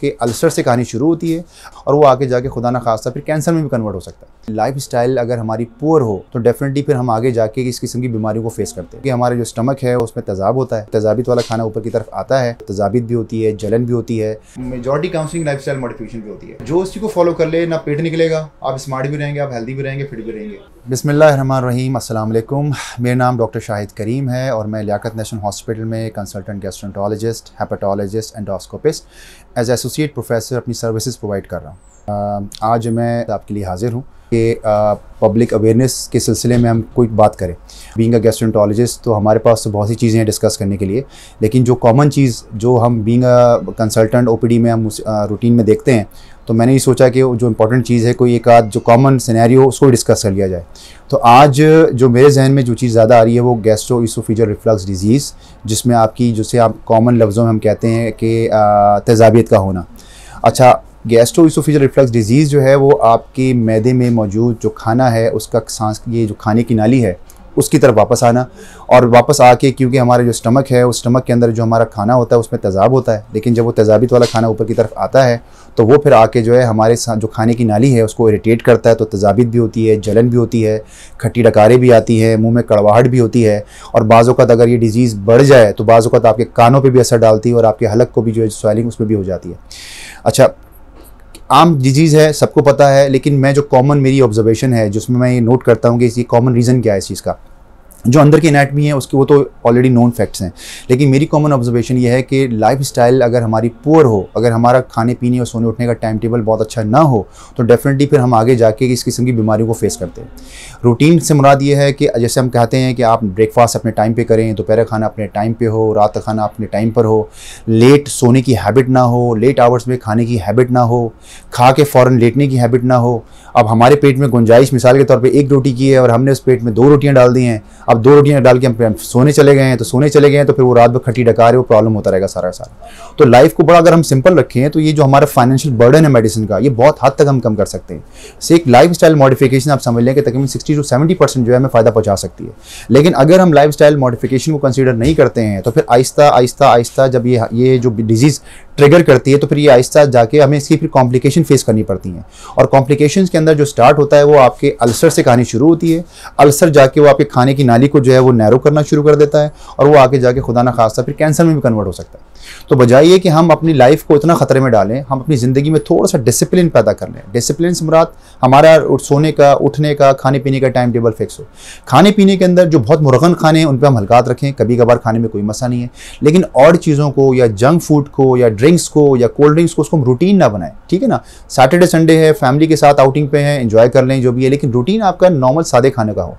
के अल्सर से कहानी शुरू होती है और वो आगे जाके खुदा ना खास्ता फिर कैंसर में भी कन्वर्ट हो सकता है लाइफ स्टाइल अगर हमारी पुअर हो तो डेफिनेटली फिर हम आगे जाके इस किस्म की बीमारियों को फेस करते हैं कि हमारे जो स्टमक है उसमें तेजाब होता है तेजाबित वाला खाना ऊपर की तरफ आता है तेजाबित भी होती है जलन भी होती है majority counselling life style modification भी होती है जो उसी को फॉलो कर ले ना पेट निकलेगा आप स्मार्ट भी रहेंगे आप हेल्दी भी रहेंगे फिट भी रहेंगे बिसमीम अल्लाम मेरा नाम डॉक्टर शाहिद करीम है और मैं लियाकत नेशनल हॉस्पिटल में consultant gastroenterologist hepatologist endoscopist as associate professor अपनी सर्विसेज प्रोवाइड कर रहा हूँ आज मैं आपके लिए हाज़िर हूँ के पब्लिक अवेयरनेस के सिलसिले में हम कोई बात करें बीइंग अ गेस्ट्रोनटोलॉजिस्ट तो हमारे पास तो बहुत सी चीज़ें हैं डिस्कस करने के लिए लेकिन जो कॉमन चीज़ जो हम बीइंग अ कंसल्टेंट ओपीडी में हम उस रूटीन में देखते हैं तो मैंने ये सोचा कि जो इंपॉर्टेंट चीज़ है कोई एक आध जो कॉमन सिनेरियो उसको डिस्कस कर लिया जाए तो आज जो मेरे जहन में जो चीज़ ज़्यादा आ रही है वो गैस्ट्रो इसोफिजल रिफ्लक्स डिजीज़ जिसमें आपकी जिसे आप कॉमन लफ्ज़ों में हम कहते हैं कि तेजाबियत का होना अच्छा गैस्ट्रो इसोफिजल रिफ्लक्स डिजीज़ जो है वो आपके मैदे में मौजूद जो खाना है उसका सांस ये जो खाने की नाली है उसकी तरफ वापस आना और वापस आके क्योंकि हमारा जो स्टमक है उस स्टमक के अंदर जो हमारा खाना होता है उसमें तेज़ाब होता है लेकिन जब वो तेज़ाबित वाला खाना ऊपर की तरफ आता है तो वो फिर आके जो है हमारे जो खाने की नाली है उसको इरीटेट करता है तो तेज़ाबित भी होती है जलन भी होती है खट्टी डकारें भी आती हैं मुँह में कड़वाहट भी होती है और बाज़ात अगर ये डिज़ीज़ बढ़ जाए तो अक़ात आपके कानों पर भी असर डालती है और आपके हलक को भी जो है स्वेलिंग उसमें भी हो जाती है अच्छा आम डिजीज़ है सबको पता है लेकिन मैं जो कॉमन मेरी ऑब्जर्वेशन है जिसमें मैं ये नोट करता हूँ कि इसकी कॉमन रीज़न क्या है इस चीज़ का जो अंदर की एनाटमी है उसके वो तो ऑलरेडी नोन फैक्ट्स हैं लेकिन मेरी कॉमन ऑब्जर्वेशन ये है कि लाइफ स्टाइल अगर हमारी पुअर हो अगर हमारा खाने पीने और सोने उठने का टाइम टेबल बहुत अच्छा ना हो तो डेफिनेटली फिर हम आगे जाके इस किस्म की बीमारियों को फेस करते हैं रूटीन से मुराद ये है कि जैसे हम कहते हैं कि आप ब्रेकफास्ट अपने टाइम पर करें दोपहर खाना अपने टाइम पर हो रात का खाना अपने टाइम पर हो लेट सोने की हैबिट ना हो लेट आवर्स में खाने की हैबिट ना हो खा के फ़ौर लेटने की हैबिट ना हो अब हमारे पेट में गुंजाइश मिसाल के तौर पर एक रोटी की है और हमने उस पेट में दो रोटियाँ डाल दी हैं अब अब दो रोटियाँ डाल के हम सोने चले गए हैं तो सोने चले गए हैं तो फिर वो रात भर खटी डकार है वो प्रॉब्लम होता रहेगा सारा सारा तो लाइफ को बड़ा अगर हम सिंपल रखें तो ये जो हमारा फाइनेंशियल बर्डन है मेडिसिन का ये बहुत हद तक हम कम कर सकते हैं से एक लाइफ स्टाइल मॉडिफिकेशन आप समझ लें कि तकरीबन सिक्सटी टू सेवेंटी परसेंट जो है हमें फ़ायदा पहुँचा सकती है लेकिन अगर हम लाइफ स्टाइल मॉडिफिकेशन को कंसिडर नहीं करते हैं तो फिर आहिस्ता आहिस्ता आहिस्ता जब ये ये जो डिजीज़ ट्रिगर करती है तो फिर ये आहिस्ता जाके हमें इसकी फिर कॉम्प्लिकेशन फेस करनी पड़ती हैं और कॉम्प्लिकेशन के अंदर जो स्टार्ट होता है वो आपके अल्सर से कहानी शुरू होती है अल्सर जाके वो आपके खाने की नाली को जो है वो नैरो करना शुरू कर देता है और वो आगे जाके खुदा ना खासा फिर कैंसर में भी कन्वर्ट हो सकता है तो बजाय ये कि हम अपनी लाइफ को इतना ख़तरे में डालें हम अपनी ज़िंदगी में थोड़ा सा डिसिप्लिन पैदा कर लें डिसिप्लिन से मुराद हमारा सोने का उठने का खाने पीने का टाइम टेबल फिक्स हो खाने पीने के अंदर जो बहुत मुरगन खाने हैं उन पर हम हल्कात रखें कभी कभार खाने में कोई मसा नहीं है लेकिन और चीज़ों को या जंक फूड को या ड्रिंक्स को या कोल्ड ड्रिंक्स को उसको हम रूटीन ना बनाएं ठीक है ना सैटरडे संडे है फैमिली के साथ आउटिंग पे हैं इन्जॉय कर लें जो भी है लेकिन रूटीन आपका नॉर्मल सादे खाने का हो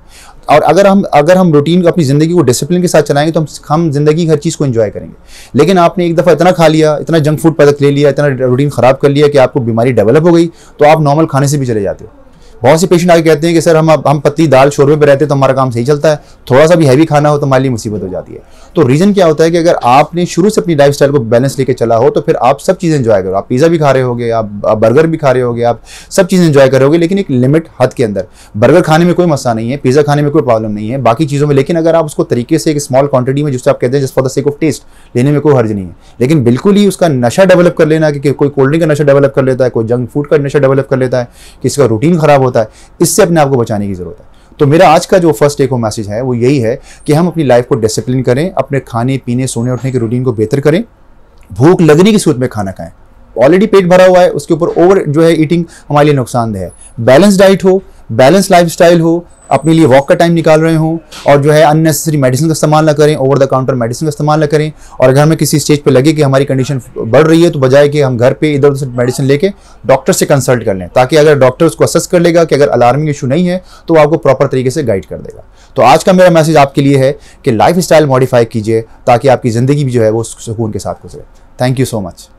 और अगर हम अगर हम रूटीन अपनी ज़िंदगी को डिसिप्लिन के साथ चलाएंगे तो हम हम ज़िंदगी हर चीज़ को इन्जॉय करेंगे लेकिन आपने एक दफ़ा इतना खा लिया इतना जंक फूड पदक ले लिया इतना रूटीन ख़राब कर लिया कि आपको बीमारी डेवलप हो गई तो आप नॉर्मल खाने से भी चले जाते हो बहुत से पेशेंट आगे कहते हैं कि सर हम हम पत्ती दाल शोरबे पर रहते हैं तो हमारा काम सही चलता है थोड़ा सा भी हैवी खाना हो तो हमारे लिए मुसीबत हो जाती है तो रीज़न क्या होता है कि अगर आपने शुरू से अपनी लाइफ को बैलेंस लेके चला हो तो फिर आप सब चीज़ें इन्जॉय करो आप पिज़्ज़ा भी खा रहे होगे आप, आप बर्गर भी खा रहे होगे आप सब चीज़ें इन्जॉय करोगे लेकिन एक लिमिट हद के अंदर बर्गर खाने में कोई मसला नहीं है पिज़्ज़ा खाने में कोई प्रॉब्लम नहीं है बाकी चीज़ों में लेकिन अगर आप उसको तरीके से एक स्मॉल क्वांटिटी में जिससे आप कहते हैं जिस for the sake of taste लेने में कोई हर्ज नहीं है लेकिन बिल्कुल ही उसका नशा डेवलप कर लेना कि कोई कोल्ड ड्रिंक का नशा डेवलप कर लेता है कोई जंक फूड का नशा डेवलप कर लेता है किसी का रूटीन खराब हो होता है इससे अपने आप को बचाने की ज़रूरत है तो मेरा आज का जो फर्स्ट एक मैसेज है वो यही है कि हम अपनी लाइफ को डिसिप्लिन करें अपने खाने पीने सोने उठने की रूटीन को बेहतर करें भूख लगने की सूरत में खाना खाएं ऑलरेडी पेट भरा हुआ है उसके ऊपर ओवर जो है ईटिंग हमारे लिए नुकसानदेह है बैलेंस डाइट हो बैलेंस लाइफस्टाइल हो अपने लिए वॉक का टाइम निकाल रहे हों और जो है अननेसेसरी मेडिसिन का इस्तेमाल ना करें ओवर द काउंटर मेडिसिन का इस्तेमाल ना करें और अगर हमें किसी स्टेज पे लगे कि हमारी कंडीशन बढ़ रही है तो बजाय कि हम घर पे इधर उधर मेडिसिन लेके डॉक्टर से कंसल्ट कर लें ताकि अगर डॉक्टर उसको असेस कर लेगा कि अगर अलार्मिंग इशू नहीं है तो आपको प्रॉपर तरीके से गाइड कर देगा तो आज का मेरा मैसेज आपके लिए है कि लाइफ मॉडिफाई कीजिए ताकि आपकी ज़िंदगी भी जो है वो सुकून के साथ गुजरे थैंक यू सो मच